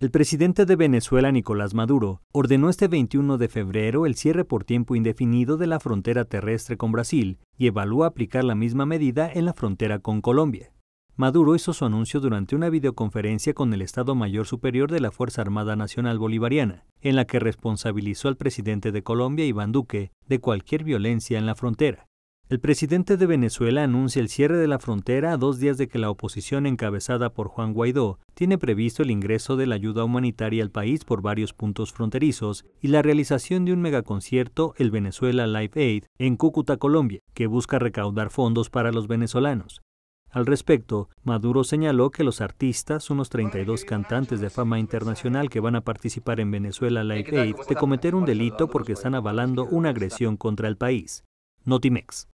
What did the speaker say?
El presidente de Venezuela, Nicolás Maduro, ordenó este 21 de febrero el cierre por tiempo indefinido de la frontera terrestre con Brasil y evalúa aplicar la misma medida en la frontera con Colombia. Maduro hizo su anuncio durante una videoconferencia con el Estado Mayor Superior de la Fuerza Armada Nacional Bolivariana, en la que responsabilizó al presidente de Colombia, Iván Duque, de cualquier violencia en la frontera. El presidente de Venezuela anuncia el cierre de la frontera a dos días de que la oposición encabezada por Juan Guaidó tiene previsto el ingreso de la ayuda humanitaria al país por varios puntos fronterizos y la realización de un megaconcierto, el Venezuela Live Aid, en Cúcuta, Colombia, que busca recaudar fondos para los venezolanos. Al respecto, Maduro señaló que los artistas, unos 32 cantantes de fama internacional que van a participar en Venezuela Live Aid, de cometer un delito porque están avalando una agresión contra el país. Notimex.